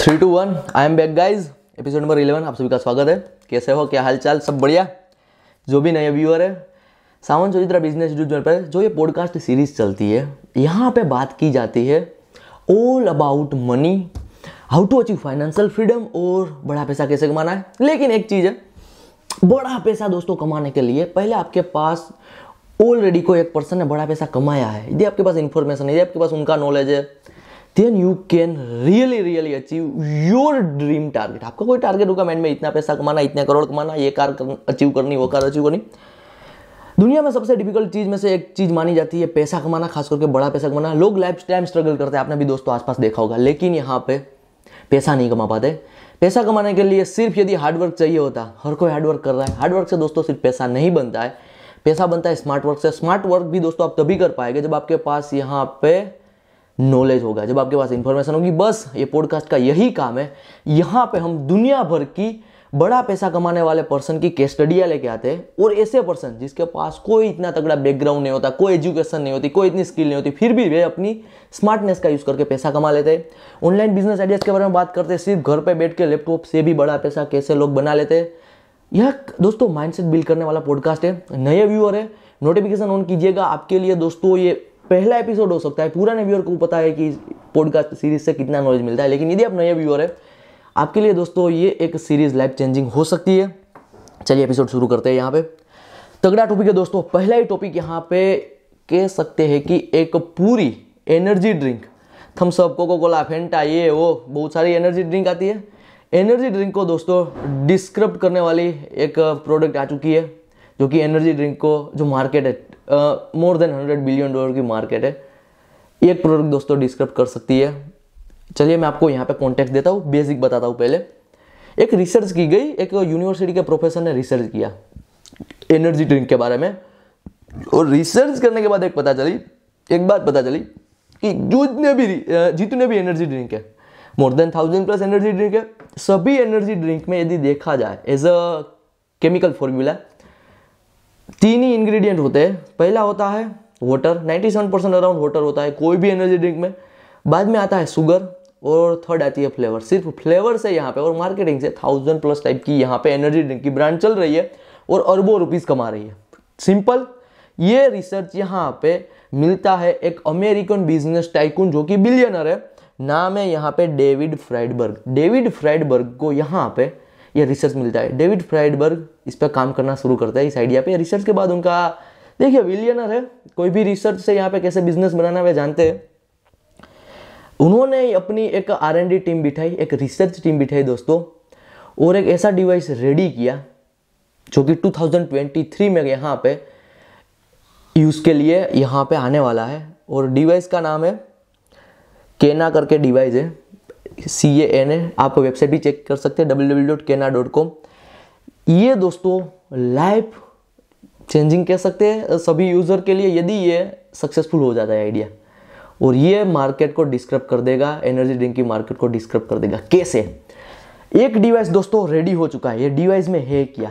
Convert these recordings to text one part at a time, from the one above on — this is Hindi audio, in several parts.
three two one I am back guys episode number eleven आप सभी का स्वागत है कैसे हो क्या हाल चाल सब बढ़िया जो भी नए व्यूअर है सावन चौधरी बिजनेस यूट्यूब पर जो ये पॉडकास्ट सीरीज चलती है यहाँ पे बात की जाती है all about money how to achieve financial freedom और बड़ा पैसा कैसे कमाना है लेकिन एक चीज़ है बड़ा पैसा दोस्तों कमाने के लिए पहले आपके पास ऑलरेडी कोई एक पर्सन ने बड़ा पैसा कमाया है यदि आपके पास इन्फॉर्मेशन है यदि आपके पास उनका नॉलेज है then you can really really achieve your dream target आपका कोई टारगेट होगा माइंड में इतना पैसा कमाना इतना करोड़ कमाना ये कार अचीव करनी वो कार अचीव करनी दुनिया में सबसे डिफिकल्ट चीज़ में से एक चीज़ मानी जाती है पैसा कमाना खास करके बड़ा पैसा कमाना लोग लाइफ टाइम स्ट्रगल करते हैं आपने भी दोस्तों आसपास देखा होगा लेकिन यहाँ पे पैसा नहीं कमा पाते पैसा कमाने के लिए सिर्फ यदि हार्डवर्क चाहिए होता हर कोई हार्डवर्क कर रहा है हार्डवर्क से दोस्तों सिर्फ पैसा नहीं बनता है पैसा बनता है स्मार्ट वर्क से स्मार्ट वर्क भी दोस्तों आप तभी कर पाएंगे जब आपके पास यहाँ पे नॉलेज होगा जब आपके पास इन्फॉर्मेशन होगी बस ये पॉडकास्ट का यही काम है यहाँ पे हम दुनिया भर की बड़ा पैसा कमाने वाले पर्सन की केस स्टडियाँ लेके आते हैं और ऐसे पर्सन जिसके पास कोई इतना तगड़ा बैकग्राउंड नहीं होता कोई एजुकेशन नहीं होती कोई इतनी स्किल नहीं होती फिर भी वे अपनी स्मार्टनेस का यूज़ करके पैसा कमा लेते हैं ऑनलाइन बिजनेस आइडियाज़ के बारे में बात करते हैं सिर्फ घर पर बैठ के लैपटॉप से भी बड़ा पैसा कैसे लोग बना लेते हैं यह दोस्तों माइंडसेट बिल्ड करने वाला पॉडकास्ट है नए व्यूअर है नोटिफिकेशन ऑन कीजिएगा आपके लिए दोस्तों ये पहला एपिसोड हो सकता है पुराने व्यूअर को पता है कि पॉडकास्ट सीरीज से कितना नॉलेज मिलता है लेकिन यदि आप नए व्यूअर है आपके लिए दोस्तों ये एक सीरीज लाइफ चेंजिंग हो सकती है चलिए एपिसोड शुरू करते हैं यहाँ पे तगड़ा टॉपिक है दोस्तों पहला ही टॉपिक यहाँ पे कह सकते हैं कि एक पूरी energy drink Thums Up Coca Cola Fanta ये वो बहुत सारी एनर्जी ड्रिंक आती है एनर्जी ड्रिंक को दोस्तों डिस्क्रप्ट करने वाली एक प्रोडक्ट आ चुकी है जो कि एनर्जी ड्रिंक को जो मार्केट है more than hundred billion dollar की मार्केट है एक प्रोडक्ट दोस्तों डिस्क्राइब कर सकती है चलिए मैं आपको यहाँ पे कॉन्टेक्ट देता हूँ बेसिक बताता हूँ पहले एक रिसर्च की गई एक यूनिवर्सिटी के प्रोफेसर ने रिसर्च किया एनर्जी ड्रिंक के बारे में और रिसर्च करने के बाद एक पता चली एक बात पता चली कि जितने भी जितने भी एनर्जी ड्रिंक है more than thousand plus energy drink है सभी एनर्जी ड्रिंक में यदि देखा जाए एज अ केमिकल फॉर्मूला तीन ही इंग्रेडिएंट होते हैं पहला होता है वाटर 97 परसेंट अराउंड वाटर होता है कोई भी एनर्जी ड्रिंक में बाद में आता है शुगर और थर्ड आती है फ्लेवर सिर्फ फ्लेवर से यहाँ पे और मार्केटिंग से थाउजेंड प्लस टाइप की यहाँ पे एनर्जी ड्रिंक की ब्रांड चल रही है और अरबों रुपीज़ कमा रही है सिंपल ये रिसर्च यहाँ पे मिलता है एक अमेरिकन बिजनेस टाइकून जो कि बिलियनर है नाम है यहाँ पे डेविड फ्राइडबर्ग डेविड फ्राइडबर्ग को यहाँ पे यह रिसर्च मिलता है डेविड फ्राइडबर्ग इस पर काम करना शुरू करता है इस आइडिया पर रिसर्च के बाद उनका देखिए विलियनर है कोई भी रिसर्च से यहाँ पे कैसे बिजनेस बनाना वे जानते हैं उन्होंने अपनी एक आर डी टीम बिठाई एक रिसर्च टीम बिठाई दोस्तों और एक ऐसा डिवाइस रेडी किया जो कि 2023 में यहाँ पे यूज़ के लिए यहाँ पे आने वाला है और डिवाइस का नाम है केना करके डिवाइस है सी ए एन ए आप वेबसाइट भी चेक कर सकते हैं डब्ल्यू डब्ल्यू डॉट केना डॉट कॉम ये दोस्तों लाइफ चेंजिंग कह सकते हैं सभी यूज़र के लिए यदि ये सक्सेसफुल हो जाता है आइडिया और ये मार्केट को डिस्क्रब कर देगा एनर्जी ड्रिंक की मार्केट को डिस्क्रब कर देगा कैसे एक डिवाइस दोस्तों रेडी हो चुका है ये डिवाइस में है क्या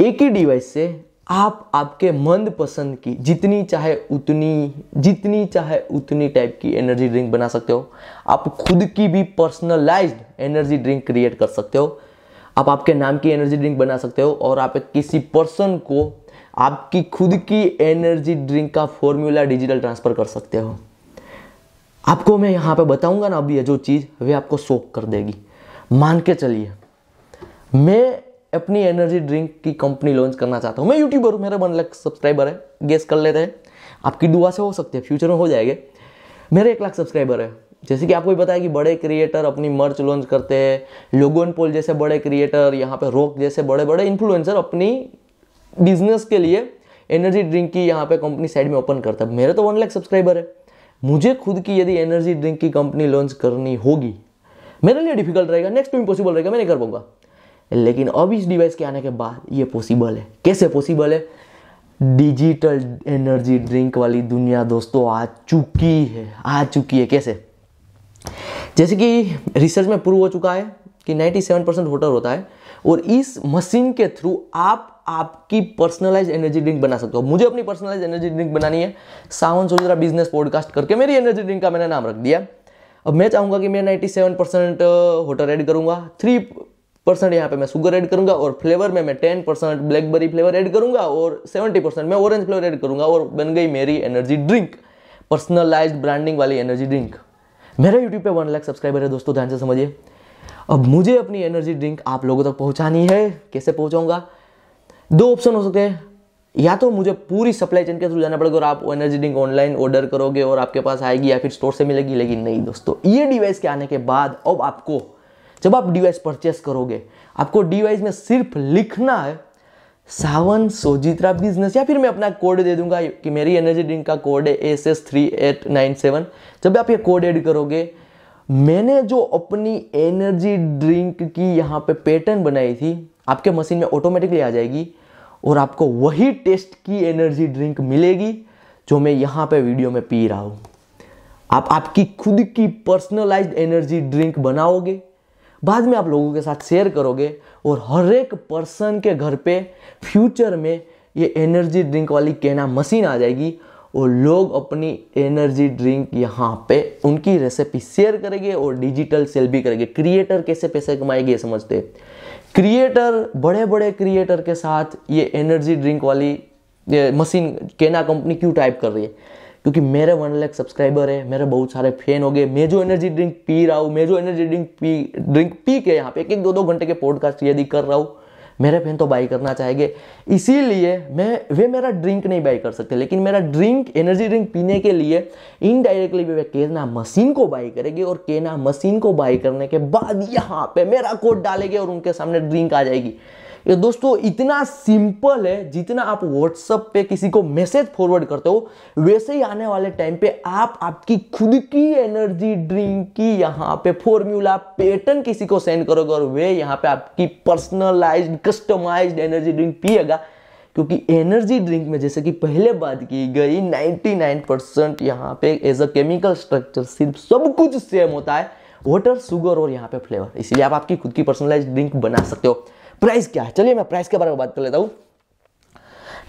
एक ही डिवाइस से आप आपके मंद पसंद की जितनी चाहे उतनी जितनी चाहे उतनी टाइप की एनर्जी ड्रिंक बना सकते हो आप खुद की भी पर्सनलाइज्ड एनर्जी ड्रिंक क्रिएट कर सकते हो आप आपके नाम की एनर्जी ड्रिंक बना सकते हो और आप किसी पर्सन को आपकी खुद की एनर्जी ड्रिंक का फॉर्मूला डिजिटल ट्रांसफ़र कर सकते हो आपको मैं यहाँ पे बताऊँगा ना अभी ये जो चीज़ वे आपको शोक कर देगी मान के चलिए मैं अपनी एनर्जी ड्रिंक की कंपनी लॉन्च करना चाहता हूँ मैं यूट्यूबर हूँ मेरा वन लाख सब्सक्राइबर है गेस कर लेते हैं आपकी दुआ से हो सकती है फ्यूचर में हो जाएंगे मेरे एक लाख सब्सक्राइबर है जैसे कि आपको भी बताया कि बड़े क्रिएटर अपनी मर्च लॉन्च करते हैं लोगोन पोल जैसे बड़े क्रिएटर यहाँ पे रोक जैसे बड़े बड़े इन्फ्लुएंसर अपनी बिजनेस के लिए एनर्जी ड्रिंक की यहाँ पे कंपनी साइड में ओपन करता है मेरे तो वन लाख सब्सक्राइबर है मुझे खुद की यदि एनर्जी ड्रिंक की कंपनी लॉन्च करनी होगी मेरे लिए डिफिकल्ट रहेगा नेक्स्ट टू इम्पॉसिबल रहेगा मैं नहीं कर पाऊंगा लेकिन अब इस डिवाइस के आने के बाद ये पॉसिबल है कैसे पॉसिबल है डिजिटल एनर्जी ड्रिंक वाली दुनिया दोस्तों आ चुकी है आ चुकी है कैसे जैसे कि रिसर्च में प्रूव हो चुका है कि 97 परसेंट वोटर होता है और इस मशीन के थ्रू आप आपकी पर्सनलाइज एनर्जी ड्रिंक बना सकते हो मुझे अपनी पर्सनलाइज एनर्जी ड्रिंक बनानी है सावन सोचरा बिजनेस पॉडकास्ट करके मेरी एनर्जी ड्रिंक का मैंने नाम रख दिया अब मैं चाहूंगा कि मैं 97 परसेंट होटल एड करूंगा थ्री परसेंट यहाँ पे मैं शुगर ऐड करूंगा और फ्लेवर में मैं ten percent blackberry flavour add करूंगा और सेवेंटी परसेंट मैं ऑरेंज फ्लेवर ऐड करूंगा और बन गई मेरी एनर्जी ड्रिंक पर्सनलाइज ब्रांडिंग वाली एनर्जी ड्रिंक मेरा यूट्यूब पे वन लाख सब्सक्राइबर है दोस्तों ध्यान से समझिए अब मुझे अपनी एनर्जी ड्रिंक आप लोगों तक पहुँचानी है कैसे पहुंचाऊंगा दो ऑप्शन हो सकते हैं या तो मुझे पूरी सप्लाई चेन के थ्रू जाना पड़ेगा और आप एनर्जी ड्रिंक ऑनलाइन ऑर्डर करोगे और आपके पास आएगी या फिर स्टोर से मिलेगी लेकिन नहीं दोस्तों ये डिवाइस के आने के बाद अब आपको जब आप डिवाइस परचेस करोगे आपको डिवाइस में सिर्फ लिखना है सावन सोजित्रा बिजनेस या फिर मैं अपना कोड दे दूंगा कि मेरी एनर्जी ड्रिंक का कोड है S S three eight nine seven जब आप ये कोड ऐड करोगे मैंने जो अपनी एनर्जी ड्रिंक की यहाँ पे पैटर्न बनाई थी आपके मशीन में ऑटोमेटिकली आ जाएगी और आपको वही टेस्ट की एनर्जी ड्रिंक मिलेगी जो मैं यहाँ पे वीडियो में पी रहा हूँ आप आपकी खुद की पर्सनलाइज्ड एनर्जी ड्रिंक बनाओगे बाद में आप लोगों के साथ शेयर करोगे और हर एक पर्सन के घर पे फ्यूचर में ये एनर्जी ड्रिंक वाली कहना मशीन आ जाएगी और लोग अपनी एनर्जी ड्रिंक यहाँ पे उनकी रेसिपी शेयर करेंगे और डिजिटल सेल भी करेंगे क्रिएटर कैसे पैसे कमाएगी ये समझते क्रिएटर बड़े बड़े क्रिएटर के साथ ये एनर्जी ड्रिंक वाली मशीन केना कंपनी क्यों टाइप कर रही है क्योंकि मेरे वन लैक सब्सक्राइबर है मेरे बहुत सारे फैन हो गए मैं जो एनर्जी ड्रिंक पी रहा हूँ मैं जो एनर्जी ड्रिंक पी ड्रिंक पी के यहाँ पे एक एक दो दो घंटे के पॉडकास्ट यदि कर रहा हूँ मेरे फैन तो बाई करना चाहेंगे इसीलिए मैं वे मेरा ड्रिंक नहीं बाई कर सकते लेकिन मेरा ड्रिंक एनर्जी ड्रिंक पीने के लिए इनडायरेक्टली वे केना मशीन को बाई करेंगे और केना मशीन को बाई करने के बाद यहाँ पे मेरा कोड डालेंगे और उनके सामने ड्रिंक आ जाएगी ये दोस्तों इतना सिंपल है जितना आप व्हाट्सअप पे किसी को मैसेज फॉरवर्ड करते हो वैसे ही आने वाले टाइम पे आप आपकी खुद की एनर्जी ड्रिंक की यहाँ पे फॉर्मूला पैटर्न किसी को सेंड करोगे और वे यहाँ पे आपकी पर्सनलाइज कस्टमाइज एनर्जी ड्रिंक पिएगा क्योंकि एनर्जी ड्रिंक में जैसे कि पहले बात की गई 99 परसेंट यहाँ पे एज अ केमिकल स्ट्रक्चर सिर्फ सब कुछ सेम होता है वाटर शुगर और यहाँ पे फ्लेवर इसलिए आप आपकी खुद की पर्सनलाइज ड्रिंक बना सकते हो प्राइस क्या है चलिए मैं प्राइस के बारे में बात कर लेता हूँ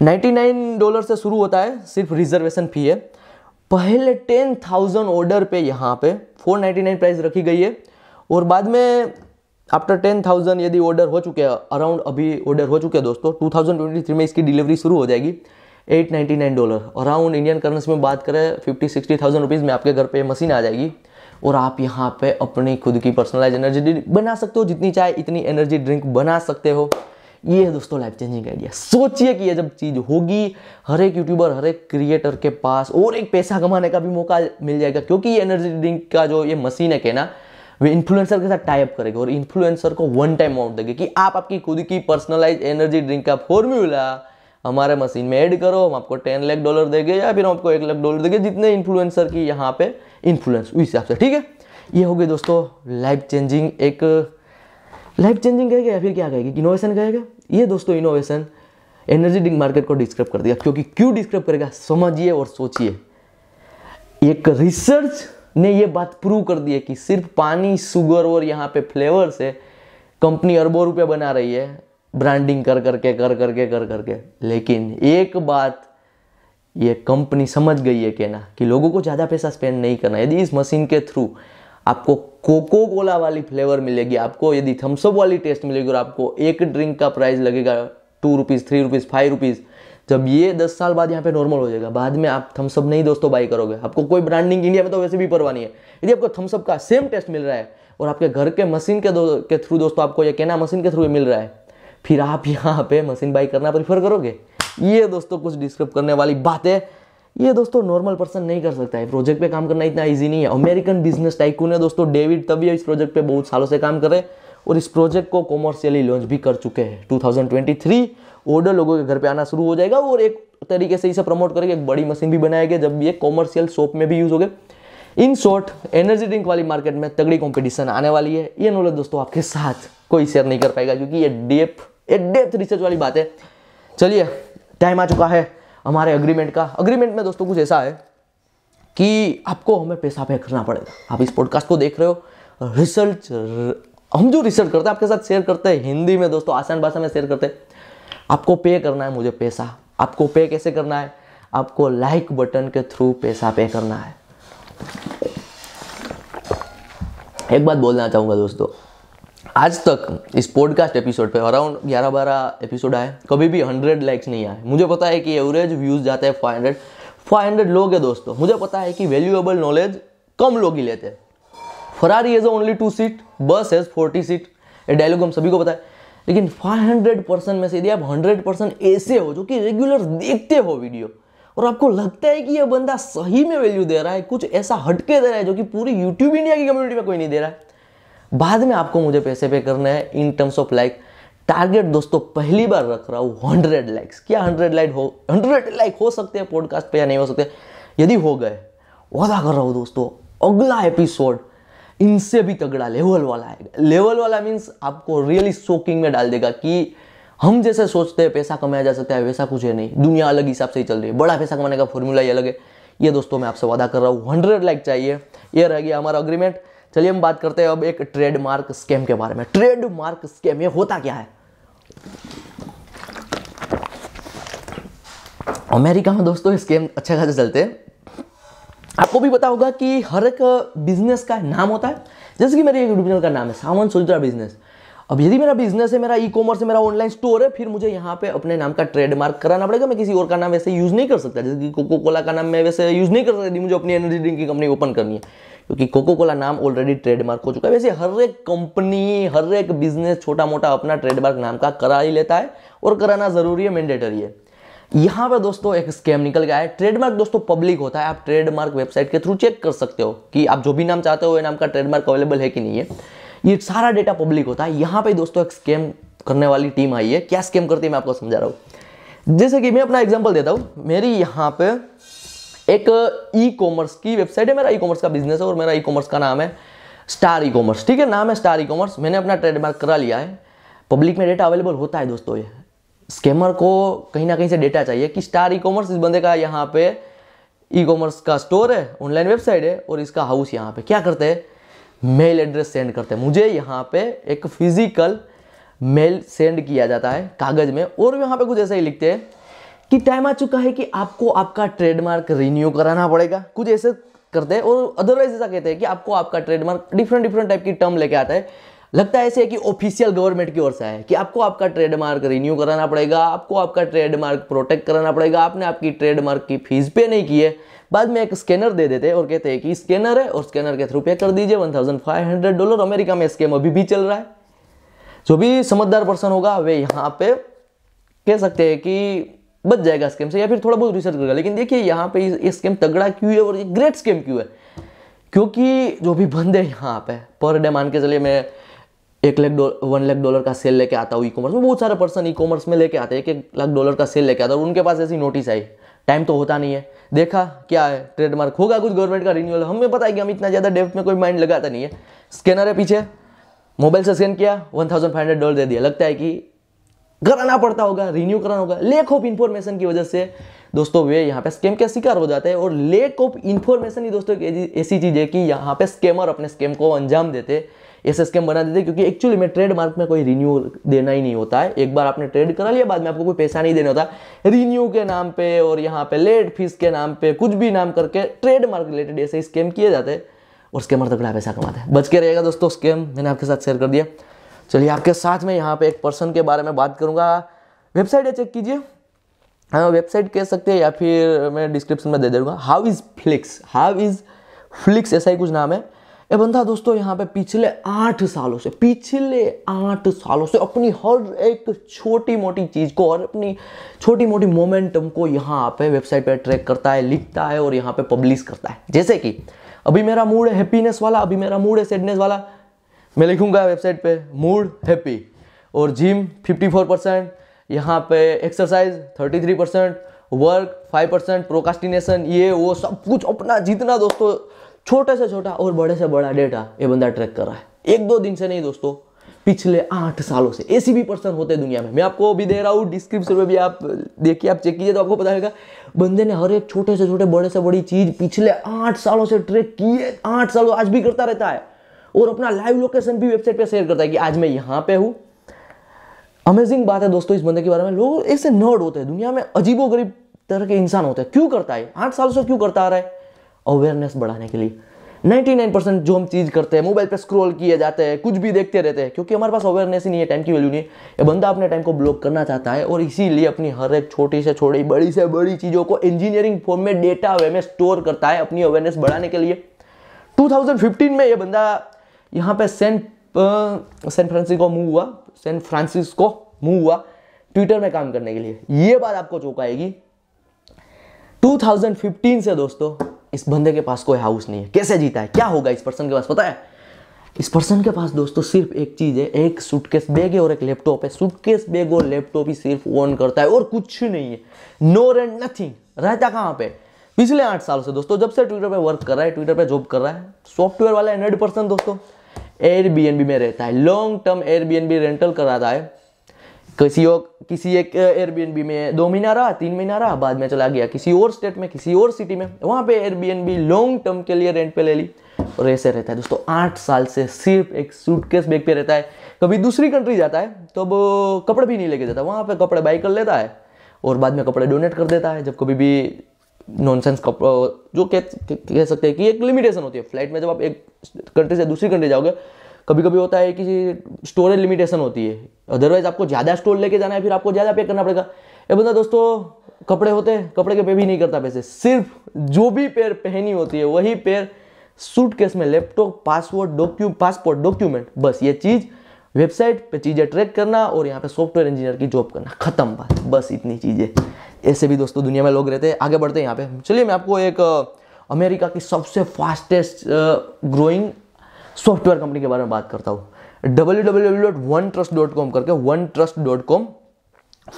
99 डॉलर से शुरू होता है सिर्फ रिजर्वेशन फ़ी है पहले 10,000 ऑर्डर पे यहाँ पे 499 प्राइस रखी गई है और बाद में आफ्टर टेन थाउजेंड यदि ऑर्डर हो चुके हैं अराउंड अभी ऑर्डर हो चुके हैं दोस्तों टू थाउजेंड ट्वेंटी थ्री में इसकी डिलीवरी शुरू हो जाएगी eight ninety nine dollar around Indian currency में बात करें फिफ्टी सिक्सटी थाउजेंड रुपीज़ में आपके घर पर मशीन आ जाएगी और आप यहाँ पे अपनी खुद की पर्सनलाइज एनर्जी ड्रिंक बना सकते हो जितनी चाहे इतनी एनर्जी ड्रिंक बना सकते हो ये है दोस्तों लाइफ चेंजिंग आइडिया सोचिए कि ये जब चीज़ होगी हर एक यूट्यूबर हर एक क्रिएटर के पास और एक पैसा कमाने का भी मौका मिल जाएगा क्योंकि ये एनर्जी ड्रिंक का जो ये मशीन है कहना वे इन्फ्लुएंसर के साथ टाइप करेगा और इन्फ्लुएंसर को वन टाइम अमाउंट देंगे कि आप आपकी खुद की पर्सनलाइज एनर्जी ड्रिंक का फॉर्मूला हमारे मशीन में ऐड करो हम आपको टेन लाख डॉलर देंगे या फिर हम आपको एक लाख डॉलर देंगे जितने इन्फ्लुएंसर की यहाँ पे इन्फ्लुएंस उस हिसाब से ठीक है ये हो गई दोस्तों लाइफ चेंजिंग एक लाइफ चेंजिंग कहेगा या फिर क्या कहेगी इनोवेशन कहेगा ये दोस्तों इनोवेशन एनर्जी ड्रिंक मार्केट को डिस्क्राइब कर दिया क्योंकि क्यों डिस्क्राइब करेगा समझिए और सोचिए एक रिसर्च ने ये बात प्रूव कर दी है कि सिर्फ पानी शुगर और यहाँ पे फ्लेवर से कंपनी अरबों रुपया बना रही है ब्रांडिंग कर करके कर करके कर करके लेकिन एक बात ये कंपनी समझ गई है कहना कि लोगों को ज़्यादा पैसा स्पेंड नहीं करना यदि इस मशीन के थ्रू आपको कोको कोला वाली फ्लेवर मिलेगी आपको यदि थम्सअप वाली टेस्ट मिलेगी और आपको एक ड्रिंक का प्राइस लगेगा two rupees three rupees five rupees जब ये दस साल बाद यहाँ पे नॉर्मल हो जाएगा बाद में आप थम्सअप नहीं दोस्तों बाई करोगे आपको कोई ब्रांडिंग इंडिया में तो वैसे भी परवा नहीं है यदि आपको थम्सअप का सेम टेस्ट मिल रहा है और आपके घर के मशीन के, के थ्रू दोस्तों आपको ये कहना मशीन के थ्रू मिल रहा है फिर आप यहाँ पे मशीन बाई करना प्रीफर करोगे ये दोस्तों कुछ डिस्क्राइब करने वाली बात है ये दोस्तों नॉर्मल पर्सन नहीं कर सकता है प्रोजेक्ट पे काम करना इतना इजी नहीं है अमेरिकन बिजनेस टाइकून है दोस्तों डेविड तभी इस प्रोजेक्ट पे बहुत सालों से काम कर रहे और इस प्रोजेक्ट को कॉमर्शियली लॉन्च भी कर चुके हैं 2023 ऑर्डर लोगों के घर पे आना शुरू हो जाएगा और एक तरीके से इसे प्रमोट करेगा एक बड़ी मशीन भी बनाएंगे जब भी ये कॉमर्शियल शॉप में भी यूज़ होगी इन शॉर्ट एनर्जी ड्रिंक वाली मार्केट में तगड़ी कंपटीशन आने वाली है ये नॉलेज दोस्तों आपके साथ कोई शेयर नहीं कर पाएगा क्योंकि ये डेप ये डेप्थ रिसर्च वाली बात है चलिए टाइम आ चुका है हमारे अग्रीमेंट का अग्रीमेंट में दोस्तों कुछ ऐसा है कि आपको हमें पैसा पे करना पड़ेगा आप इस पॉडकास्ट को देख रहे हो रिसर्च हम जो रिसर्च करते हैं आपके साथ शेयर करते हैं हिंदी में दोस्तों आसान भाषा में शेयर करते हैं आपको पे करना है मुझे पैसा आपको पे कैसे करना है आपको लाइक बटन के थ्रू पैसा पे करना है एक बात बोलना चाहूँगा दोस्तों आज तक इस पॉडकास्ट एपिसोड पे अराउंड ग्यारह बारह एपिसोड आए कभी भी हंड्रेड लाइक्स नहीं आए मुझे पता है कि एवरेज व्यूज़ जाते हैं फाइव हंड्रेड फाइव हंड्रेड लोग है दोस्तों मुझे पता है कि वैल्यूएबल नॉलेज कम लोग ही लेते हैं Ferrari is only two seat bus has forty seat ये डायलॉग हम सभी को पता है लेकिन हंड्रेड परसेंट में से यदि आप हंड्रेड परसेंट ऐसे हो जो कि रेगुलर देखते हो वीडियो और आपको लगता है कि ये बंदा सही में वैल्यू दे रहा है कुछ ऐसा हटके दे रहा है जो कि पूरी यूट्यूब इंडिया की कम्युनिटी में कोई नहीं दे रहा है बाद में आपको मुझे पैसे पे करना है in terms of like target दोस्तों पहली बार रख रहा हूँ हंड्रेड लाइक्स क्या हंड्रेड लाइक हो हंड्रेड लाइक हो सकते हैं पॉडकास्ट पे या नहीं हो सकते यदि हो गए वादा कर रहा हूँ दोस्तों अगला एपिसोड इनसे भी तगड़ा लेवल वाला आएगा लेवल वाला मीन्स आपको रियली शोकिंग में डाल देगा कि हम जैसे सोचते हैं पैसा कमाया जा सकता है वैसा कुछ है नहीं दुनिया अलग हिसाब से ही चल रही है बड़ा पैसा कमाने का फॉर्मूला ही अलग है ये दोस्तों मैं आपसे वादा कर रहा हूँ हंड्रेड लाइक चाहिए ये रह गया हमारा अग्रीमेंट चलिए हम बात करते हैं अब एक ट्रेडमार्क स्कैम के बारे में ट्रेडमार्क स्कैम ये होता क्या है अमेरिका में दोस्तों स्कैम अच्छे खासे चलते हैं आपको भी पता होगा कि हर एक बिजनेस का नाम होता है जैसे कि मेरे यूट्यूब चैनल का नाम है सावन सोल्जरा बिजनेस अब यदि मेरा बिजनेस है मेरा ई कॉमर्स है मेरा ऑनलाइन स्टोर है फिर मुझे यहाँ पे अपने नाम का ट्रेडमार्क कराना पड़ेगा मैं किसी और का नाम वैसे यूज़ नहीं कर सकता जैसे कि कोको कोला का नाम मैं वैसे यूज़ नहीं कर सकता यदि मुझे अपनी एनर्जी ड्रिंक की कंपनी ओपन करनी है क्योंकि कोको कोला नाम ऑलरेडी ट्रेडमार्क हो चुका है वैसे हर एक कंपनी हर एक बिजनेस छोटा मोटा अपना ट्रेडमार्क नाम का करा ही लेता है और कराना ज़रूरी है मैंडेटरी है यहाँ पर दोस्तों एक स्कैम निकल गया है ट्रेडमार्क दोस्तों पब्लिक होता है आप ट्रेडमार्क वेबसाइट के थ्रू चेक कर सकते हो कि आप जो भी नाम चाहते हो ये नाम का ट्रेडमार्क अवेलेबल है कि नहीं है ये सारा डेटा पब्लिक होता है यहाँ पे दोस्तों एक स्कैम करने वाली टीम आई है क्या स्कैम करती है मैं आपको समझा रहा हूँ जैसे कि मैं अपना एग्जाम्पल देता हूँ मेरी यहाँ पे एक ई कॉमर्स की वेबसाइट है मेरा ई कॉमर्स का बिजनेस है और मेरा ई कॉमर्स का नाम है स्टार ई कॉमर्स ठीक है नाम है स्टार ई कॉमर्स मैंने अपना ट्रेडमार्क करा लिया है पब्लिक में डेटा अवेलेबल होता है दोस्तों ये स्कैमर को कहीं ना कहीं से डेटा चाहिए कि स्टार ई कॉमर्स इस बंदे का यहाँ पे ई कॉमर्स का स्टोर है ऑनलाइन वेबसाइट है और इसका हाउस यहाँ पे क्या करते हैं मेल एड्रेस सेंड करते हैं मुझे यहाँ पे एक फिजिकल मेल सेंड किया जाता है कागज़ में और यहाँ पे कुछ ऐसा ही लिखते हैं कि टाइम आ चुका है कि आपको आपका ट्रेडमार्क रिन्यू कराना पड़ेगा कुछ ऐसे करते हैं और अदरवाइज ऐसा कहते हैं कि आपको आपका ट्रेडमार्क डिफरेंट डिफरेंट टाइप की टर्म लेके आता है लगता है ऐसे कि ऑफिशियल गवर्नमेंट की ओर से है कि आपको आपका ट्रेडमार्क रिन्यू कराना पड़ेगा आपको आपका ट्रेडमार्क प्रोटेक्ट कराना पड़ेगा आपने आपकी ट्रेडमार्क की फीस पे नहीं की है बाद में एक स्कैनर दे देते और कहते हैं कि स्कैनर है और स्कैनर के थ्रू पे कर दीजिए one thousand five hundred dollar America में स्कैम अभी भी चल रहा है जो भी समझदार पर्सन होगा वे यहाँ पे कह सकते हैं कि बच जाएगा स्कैम से या फिर थोड़ा बहुत रिसर्च करेगा लेकिन देखिए यहाँ पे ये स्कैम तगड़ा क्यों है और ये ग्रेट स्कैम क्यों है क्योंकि जो भी बंदे यहाँ पे पर डे मान के चलिए मैं एक लाख वन लाख डॉलर का सेल लेके आता हूँ ई कॉमर्स में बहुत सारे पर्सन ई कॉमर्स में लेके आते हैं एक एक लाख डॉलर का सेल लेके आता है उनके पास ऐसी नोटिस आई टाइम तो होता नहीं है देखा क्या है ट्रेडमार्क होगा कुछ गवर्नमेंट का रिन्यूअल हमें पता है कि हम इतना ज़्यादा डेप्थ में कोई माइंड लगाता नहीं है स्कैनर है पीछे मोबाइल से स्कैन किया one thousand five hundred dollar दे दिया लगता है कि कराना पड़ता होगा रिन्यू कराना होगा लेक ऑफ इन्फॉर्मेशन की वजह से दोस्तों वे यहाँ पे स्कैम के शिकार हो जाते हैं और लेक ऑफ इन्फॉर्मेशन ही दोस्तों ऐसी चीज़ है कि यहाँ पे स्कैमर अपने स्कैम को अंजाम देते हैं ऐसे स्कैम बना देते क्योंकि एक्चुअली में ट्रेडमार्क में कोई रिन्यू देना ही नहीं होता है एक बार आपने ट्रेड करा लिया बाद में आपको कोई पैसा नहीं देना होता रिन्यू के नाम पे और यहाँ पे लेट फीस के नाम पे कुछ भी नाम करके ट्रेडमार्क रिलेटेड ऐसे स्कैम किए जाते हैं और स्कैमर तगड़ा तो पैसा कमाते हैं बच के रहेगा दोस्तों स्कैम मैंने आपके साथ शेयर कर दिया चलिए आपके साथ में यहाँ पे एक पर्सन के बारे में बात करूँगा वेबसाइट है चेक कीजिए हाँ वेबसाइट कह सकते हैं या फिर मैं डिस्क्रिप्शन में दे दूँगा how is flix how is flix ऐसा ही कुछ नाम है ये बंदा दोस्तों यहाँ पे पिछले आठ सालों से पिछले आठ सालों से अपनी हर एक छोटी मोटी चीज़ को और अपनी छोटी मोटी मोमेंटम को यहाँ पे वेबसाइट पे ट्रैक करता है लिखता है और यहाँ पे पब्लिश करता है जैसे कि अभी मेरा मूड है हैप्पीनेस वाला अभी मेरा मूड है सैडनेस वाला मैं लिखूंगा वेबसाइट पे मूड हैप्पी और जिम 54 परसेंट यहाँ पे exercise 33 percent work 5 percent procrastination ये वो सब कुछ अपना जितना दोस्तों छोटे से छोटा और बड़े से बड़ा डेटा ये बंदा ट्रैक कर रहा है एक दो दिन से नहीं दोस्तों पिछले आठ सालों से ऐसी भी पर्सन होते दुनिया में मैं आपको अभी दे रहा हूँ डिस्क्रिप्शन में भी आप देखिए आप चेक कीजिए तो आपको पता चलेगा बंदे ने हर एक छोटे से छोटे बड़े से बड़ी चीज पिछले आठ सालों से ट्रैक की है आठ सालों आज भी करता रहता है और अपना लाइव लोकेशन भी वेबसाइट पर शेयर करता है कि आज मैं यहाँ पे हूँ अमेजिंग बात है दोस्तों इस बंदे के बारे में लोग ऐसे नर्ड होते हैं दुनिया में अजीबो गरीब तरह के इंसान होते हैं क्यों करता है आठ सालों से क्यों करता आ रहा है अवेयरनेस बढ़ाने के लिए 99% जो हम चीज़ करते हैं मोबाइल पे स्क्रॉल किए जाते हैं कुछ भी देखते रहते हैं क्योंकि हमारे पास अवेयरनेस ही नहीं है टाइम की वैल्यू नहीं है बंदा अपने टाइम को ब्लॉक करना चाहता है और इसीलिए अपनी हर एक छोटी से छोटी बड़ी से बड़ी चीज़ों को इंजीनियरिंग फॉर्म में डेटा वे में स्टोर करता है अपनी अवेयरनेस बढ़ाने के लिए टू में ये बंदा यहाँ पे सैन सैन फ्रांसिस्को मूव हुआ सैन फ्रांसिस्को मूव हुआ ट्विटर में काम करने के लिए ये बात आपको चौंकाएगी 2015 से दोस्तों इस बंदे के पास कोई हाउस नहीं है कैसे जीता है क्या होगा इस पर्सन के पास पता है इस पर्सन के पास दोस्तों सिर्फ एक चीज़ है एक सूटकेस बैग है और एक लैपटॉप है सूटकेस बैग और लैपटॉप ही सिर्फ ऑन करता है और कुछ नहीं है नो रेंट नथिंग रहता कहाँ पे पिछले आठ साल से दोस्तों जब से ट्विटर पे वर्क कर रहा है ट्विटर पे जॉब कर रहा है सॉफ्टवेयर वाला हंड्रेड परसेंट दोस्तों एयरबीएनबी में रहता है लॉन्ग टर्म एयरबीएनबी रेंटल कराता है किसी और किसी एक एयरबीएनबी में दो महीना रहा तीन महीना रहा बाद में चला गया किसी और स्टेट में किसी और सिटी में वहाँ पे एयरबीएनबी लॉन्ग टर्म के लिए रेंट पे ले ली और ऐसे रहता है दोस्तों आठ साल से सिर्फ एक सूटकेस बैग पे रहता है कभी दूसरी कंट्री जाता है तो अब कपड़े भी नहीं लेके जाता वहाँ पर कपड़े बाई कर लेता है और बाद में कपड़े डोनेट कर देता है जब कभी भी नॉनसेंस कपड़ा जो कह कह सकते हैं कि एक लिमिटेशन होती है फ्लाइट में जब आप एक कंट्री से दूसरी कंट्री जाओगे कभी कभी होता है कि स्टोरेज लिमिटेशन होती है अदरवाइज आपको ज़्यादा स्टोर लेके जाना है फिर आपको ज़्यादा पे करना पड़ेगा ये बंदा दोस्तों कपड़े होते हैं कपड़े के पे भी नहीं करता पैसे सिर्फ जो भी पैर पहनी होती है वही पैर सूटकेस में laptop password docu passport document बस ये चीज़ वेबसाइट पे चीज़ें ट्रैक करना और यहाँ पे सॉफ्टवेयर इंजीनियर की जॉब करना खत्म बात बस इतनी चीज़ें ऐसे भी दोस्तों दुनिया में लोग रहते हैं आगे बढ़ते हैं यहाँ पे चलिए मैं आपको एक अमेरिका की सबसे फास्टेस्ट ग्रोइंग सॉफ्टवेयर कंपनी के बारे में बात करता हूँ W W W dot OneTrust dot com करके OneTrust dot com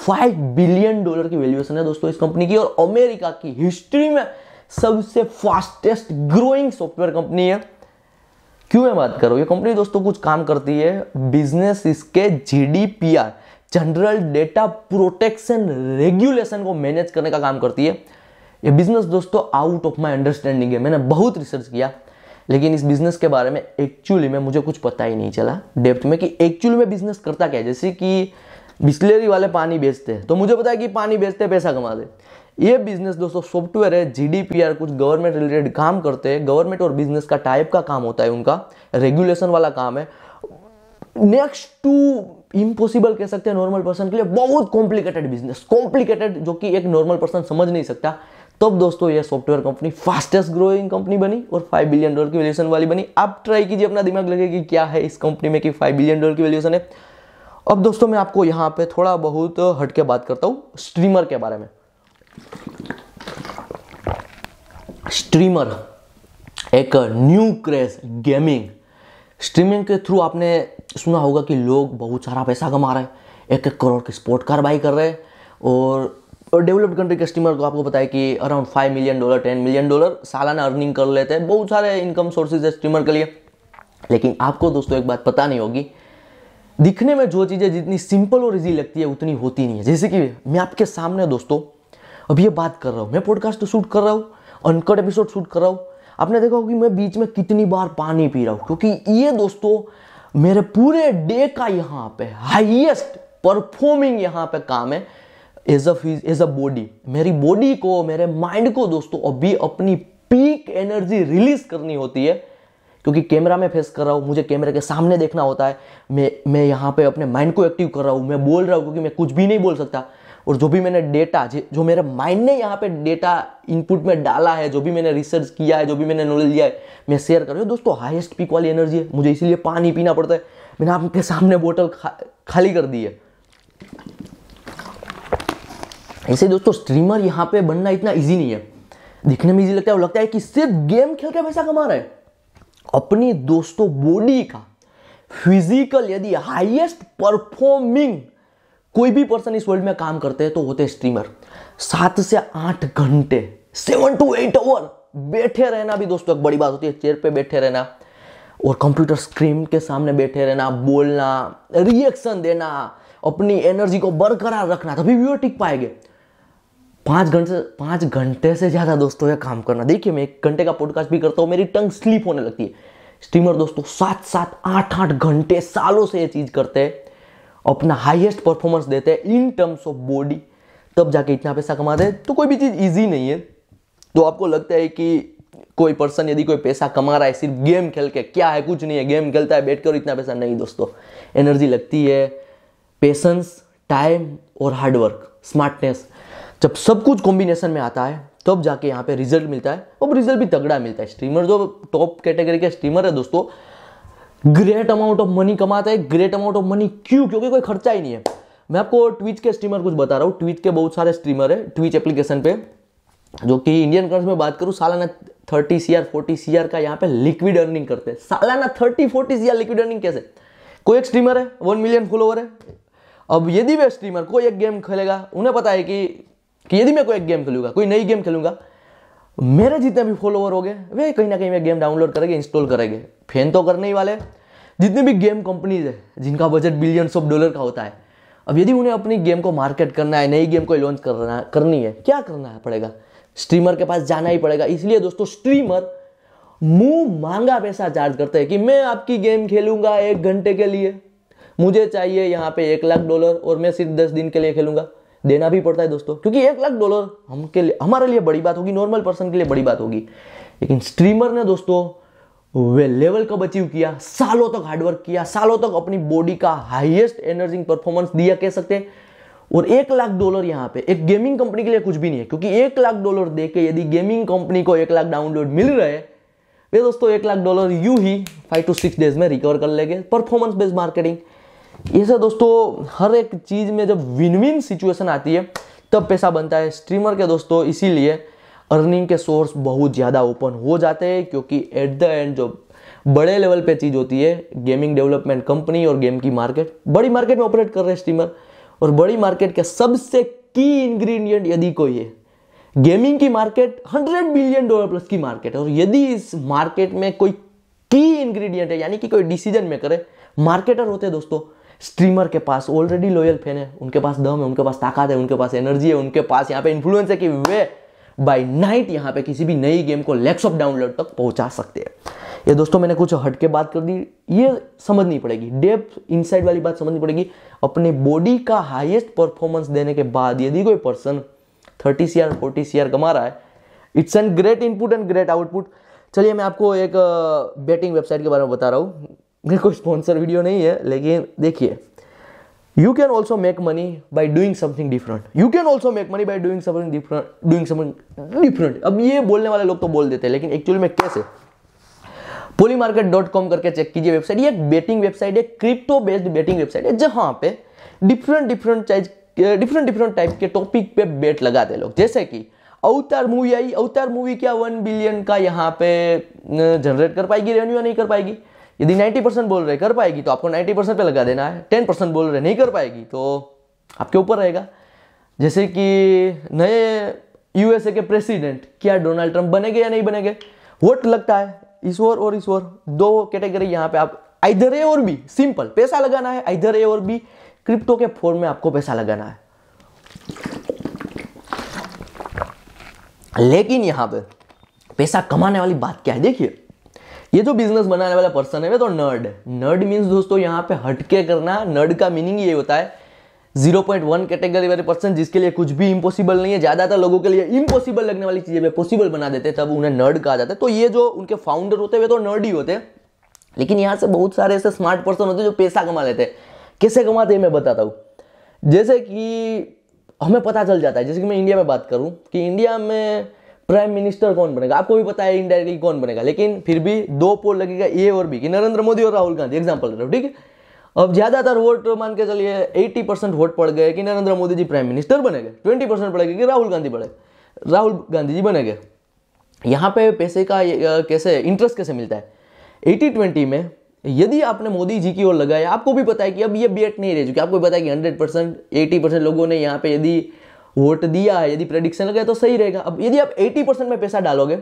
five billion dollar की वैल्यूएशन है दोस्तों इस कंपनी की और अमेरिका की हिस्ट्री में सबसे फास्टेस्ट ग्रोइंग सॉफ्टवेयर कंपनी है क्यों मैं बात करूँ ये कंपनी दोस्तों कुछ काम करती है बिजनेस इसके GDPR general data protection regulation को मैनेज करने का काम करती है ये बिजनेस दोस्तों आउट ऑफ माय अंडरस्टैंडिंग है मैंने बहुत रिसर्च किया लेकिन इस बिज़नेस के बारे में एक्चुअली में मुझे कुछ पता ही नहीं चला डेप्थ में कि एक्चुअली में बिज़नेस करता क्या है जैसे कि बिस्लेरी वाले पानी बेचते हैं तो मुझे पता है कि पानी बेचते पैसा दे ये बिजनेस दोस्तों सॉफ्टवेयर है जीडीपीआर कुछ गवर्नमेंट रिलेटेड काम करते हैं गवर्नमेंट और बिजनेस का टाइप का काम होता है उनका रेगुलेशन वाला काम है नेक्स्ट टू इम्पॉसिबल कह सकते हैं नॉर्मल पर्सन के लिए बहुत कॉम्प्लिकेटेड बिजनेस कॉम्प्लिकेटेड जो कि एक नॉर्मल पर्सन समझ नहीं सकता तब दोस्तों यह software company fastest growing company बनी और 5 बिलियन डॉलर की वैल्यूएशन वाली बनी आप ट्राई कीजिए अपना दिमाग लगे कि क्या है इस कंपनी में कि 5 बिलियन डॉलर की वैल्यूएशन है अब दोस्तों मैं आपको यहाँ पे थोड़ा बहुत हटके बात करता हूँ स्ट्रीमर के बारे में स्ट्रीमर एक न्यू क्रेज गेमिंग स्ट्रीमिंग के थ्रू आपने सुना होगा कि लोग बहुत सारा पैसा कमा रहे हैं एक एक करोड़ की स्पोर्ट कार बाई कर रहे हैं और और डेवलप्ड कंट्री कस्टमर को आपको बताया कि around five million dollar ten million dollar सालाना अर्निंग कर लेते हैं बहुत सारे इनकम सोर्सेज है स्टीमर के लिए लेकिन आपको दोस्तों एक बात पता नहीं होगी दिखने में जो चीज़ें जितनी सिंपल और इजी लगती है उतनी होती नहीं है जैसे कि मैं आपके सामने दोस्तों अब ये बात कर रहा हूँ मैं पॉडकास्ट शूट कर रहा हूँ अनकट एपिसोड शूट कर रहा हूँ आपने देखा होगा कि मैं बीच में कितनी बार पानी पी रहा हूँ क्योंकि ये दोस्तों मेरे पूरे डे का यहाँ पे हाईएस्ट परफॉर्मिंग यहाँ पे काम है as a as a body मेरी बॉडी को मेरे माइंड को दोस्तों अभी अपनी पीक एनर्जी रिलीज करनी होती है क्योंकि कैमरा में फेस कर रहा हूँ मुझे कैमरे के सामने देखना होता है मैं मैं यहाँ पे अपने माइंड को एक्टिव कर रहा हूँ मैं बोल रहा हूँ क्योंकि मैं कुछ भी नहीं बोल सकता और जो भी मैंने डेटा जो मेरे माइंड ने यहाँ पे डेटा इनपुट में डाला है जो भी मैंने रिसर्च किया है जो भी मैंने नॉलेज लिया है मैं शेयर कर रहा हूँ दोस्तों हाईएस्ट पीक वाली एनर्जी है मुझे इसीलिए पानी पीना पड़ता है मैंने आपके सामने बोतल खा, खाली कर दी है ऐसे दोस्तों स्ट्रीमर यहाँ पे बनना इतना ईजी नहीं है दिखने में इजी लगता है और लगता है कि सिर्फ गेम खेल के पैसा कमा रहे हैं अपनी दोस्तों बॉडी का फिजिकल यदि हाईएस्ट परफॉर्मिंग कोई भी पर्सन इस वर्ल्ड में काम करते हैं तो होते हैं स्ट्रीमर सात से आठ घंटे सेवन टू एट आवर बैठे रहना भी दोस्तों एक बड़ी बात होती है चेयर पे बैठे रहना और कंप्यूटर स्क्रीन के सामने बैठे रहना बोलना रिएक्शन देना अपनी एनर्जी को बरकरार रखना तभी व्यूअर टिक पाएंगे पाँच घंटे पाँच घंटे से ज़्यादा दोस्तों यह काम करना देखिए मैं एक घंटे का पॉडकास्ट भी करता हूँ मेरी टंग स्लीप होने लगती है स्ट्रीमर दोस्तों सात सात आठ आठ घंटे सालों से ये चीज़ करते हैं अपना हाईएस्ट परफॉर्मेंस देते हैं इन टर्म्स ऑफ बॉडी तब जाके इतना पैसा कमाते हैं तो कोई भी चीज़ ईजी नहीं है तो आपको लगता है कि कोई पर्सन यदि कोई पैसा कमा रहा है सिर्फ गेम खेल के क्या है कुछ नहीं है गेम खेलता है बैठ कर इतना पैसा नहीं दोस्तों एनर्जी लगती है पेशेंस टाइम और हार्डवर्क स्मार्टनेस जब सब कुछ कॉम्बिनेशन में आता है तब जाके यहाँ पे रिजल्ट मिलता है और रिजल्ट भी तगड़ा मिलता है स्ट्रीमर जो टॉप कैटेगरी के स्ट्रीमर है दोस्तों ग्रेट अमाउंट ऑफ मनी कमाता है ग्रेट अमाउंट ऑफ मनी क्यों क्योंकि कोई खर्चा ही नहीं है मैं आपको ट्विच के स्ट्रीमर कुछ बता रहा हूँ ट्विच के बहुत सारे स्ट्रीमर है ट्विच एप्लीकेशन पे जो कि इंडियन कर्ज में बात करूँ सालाना thirty C R forty C R का यहाँ पे लिक्विड अर्निंग करते हैं सालाना thirty forty C R liquid earning कैसे कोई एक स्ट्रीमर है वन मिलियन फॉलोवर है अब यदि वे स्ट्रीमर कोई एक गेम खेलेगा उन्हें पता है कि कि यदि मैं कोई एक गेम खेलूंगा कोई नई गेम खेलूंगा मेरे जितने भी फॉलोवर हो गए वे कहीं ना कहीं मैं गेम डाउनलोड करेंगे इंस्टॉल करेंगे फैन तो करने ही वाले जितनी भी गेम कंपनीज है जिनका बजट बिलियंस ऑफ डॉलर का होता है अब यदि उन्हें अपनी गेम को मार्केट करना है नई गेम को लॉन्च करना करनी है क्या करना है पड़ेगा स्ट्रीमर के पास जाना ही पड़ेगा इसलिए दोस्तों स्ट्रीमर मुंह मांगा पैसा चार्ज करते हैं कि मैं आपकी गेम खेलूंगा एक घंटे के लिए मुझे चाहिए यहाँ पे एक लाख डॉलर और मैं सिर्फ दस दिन के लिए खेलूंगा देना भी पड़ता है दोस्तों क्योंकि एक लाख डॉलर हम के लिए हमारे लिए बड़ी बात होगी नॉर्मल पर्सन के लिए बड़ी बात होगी लेकिन स्ट्रीमर ने दोस्तों वे लेवल कब अचीव किया सालों तक हार्डवर्क किया सालों तक अपनी बॉडी का हाइएस्ट एनर्जिंग परफॉर्मेंस दिया कह सकते हैं और एक लाख डॉलर यहाँ पे एक गेमिंग कंपनी के लिए कुछ भी नहीं है क्योंकि एक लाख डॉलर दे के यदि गेमिंग कंपनी को एक लाख डाउनलोड मिल रहे वे दोस्तों एक लाख डॉलर यू ही फाइव टू सिक्स डेज में रिकवर कर लेंगे परफॉर्मेंस बेस्ड मार्केटिंग ये सब दोस्तों हर एक चीज़ में जब विन विन सिचुएशन आती है तब पैसा बनता है स्ट्रीमर के दोस्तों इसीलिए अर्निंग के सोर्स बहुत ज़्यादा ओपन हो जाते हैं क्योंकि एट द एंड जो बड़े लेवल पे चीज़ होती है गेमिंग डेवलपमेंट कंपनी और गेम की मार्केट बड़ी मार्केट में ऑपरेट कर रहे हैं स्ट्रीमर और बड़ी मार्केट का सबसे की इंग्रेडिएंट यदि कोई है गेमिंग की मार्केट 100 बिलियन डॉलर प्लस की मार्केट है और यदि इस मार्केट में कोई की इंग्रेडिएंट है यानी कि कोई डिसीजन मेकर है मार्केटर होते हैं दोस्तों स्ट्रीमर के पास ऑलरेडी लॉयल फैन है उनके पास दम है उनके पास ताकत है उनके पास एनर्जी है उनके पास यहाँ पे इन्फ्लुएंस है कि वे बाई नाइट यहाँ पे किसी भी नई गेम को लेक्स ऑफ डाउनलोड तक पहुँचा सकते हैं ये दोस्तों मैंने कुछ हट के बात कर दी ये समझनी पड़ेगी डेप इनसाइड वाली बात समझनी पड़ेगी अपने बॉडी का हाईएस्ट परफॉर्मेंस देने के बाद यदि कोई person thirty C R forty C R कमा रहा है it's an great input and great output चलिए मैं आपको एक बेटिंग uh, वेबसाइट के बारे में बता रहा हूँ ये कोई स्पॉन्सर वीडियो नहीं है लेकिन देखिए you can also make money by doing something different you can also make money by doing something different doing something different अब ये बोलने वाले लोग तो बोल देते हैं लेकिन एक्चुअली में कैसे पोली मार्केट डॉट कॉम करके चेक कीजिए वेबसाइट ये एक बेटिंग वेबसाइट है क्रिप्टो बेस्ड बेटिंग वेबसाइट है जहाँ पे डिफरेंट डिफरेंट चाइज डिफरेंट डिफरेंट टाइप के टॉपिक पे बेट लगाते लोग जैसे कि अवतार मूवी आई अवतार मूवी क्या वन बिलियन का यहाँ पे जनरेट कर पाएगी रेवेन्यू नहीं कर पाएगी यदि 90 परसेंट बोल रहे कर पाएगी तो आपको 90 परसेंट पर लगा देना है 10 परसेंट बोल रहे नहीं कर पाएगी तो आपके ऊपर रहेगा जैसे कि नए यूएसए के प्रेसिडेंट क्या डोनाल्ड ट्रंप बनेंगे या नहीं बनेंगे वोट लगता है इस और इस दो कैटेगरी यहाँ पे आप इधर ए और बी सिंपल पैसा लगाना है इधर ए और बी क्रिप्टो के फॉर्म में आपको पैसा लगाना है लेकिन यहां पे पैसा कमाने वाली बात क्या है देखिए ये जो बिजनेस बनाने वाला पर्सन है वे तो नर्ड नर्ड मीन्स दोस्तों यहाँ पे हटके करना नर्ड का मीनिंग ये होता है 0.1 कैटेगरी वाले पर्सन जिसके लिए कुछ भी इम्पॉसिबल नहीं है ज़्यादातर लोगों के लिए इम्पॉसिबल लगने वाली चीज़ें वे पॉसिबल बना देते तब उन्हें नर्ड कहा जाता है तो ये जो उनके फाउंडर होते वे तो नर्ड ही होते लेकिन यहाँ से बहुत सारे ऐसे स्मार्ट पर्सन होते जो पैसा कमा लेते कैसे कमाते मैं बताता हूँ जैसे कि हमें पता चल जाता है जैसे कि मैं इंडिया में बात करूँ कि इंडिया में प्राइम मिनिस्टर कौन बनेगा आपको भी पता है इनडायरेक्टली कौन बनेगा लेकिन फिर भी दो पोल लगेगा ए और बी कि नरेंद्र मोदी और राहुल गांधी एग्जाम्पल रहे ठीक है अब ज़्यादातर वोट मान के चलिए 80 परसेंट वोट पड़ गए कि नरेंद्र मोदी जी प्राइम मिनिस्टर बने गए ट्वेंटी परसेंट पड़ेगा कि राहुल गांधी बने राहुल गांधी जी बने गए यहाँ पे पैसे का कैसे इंटरेस्ट कैसे मिलता है एटी ट्वेंटी में यदि आपने मोदी जी की ओर लगाया आपको भी पता है कि अब ये बेट नहीं रह चुकी आपको भी पता है कि हंड्रेड परसेंट एटी परसेंट लोगों ने यहाँ पे यदि वोट दिया है यदि प्रेडिक्शन लगे तो सही रहेगा अब यदि आप 80 परसेंट में पैसा डालोगे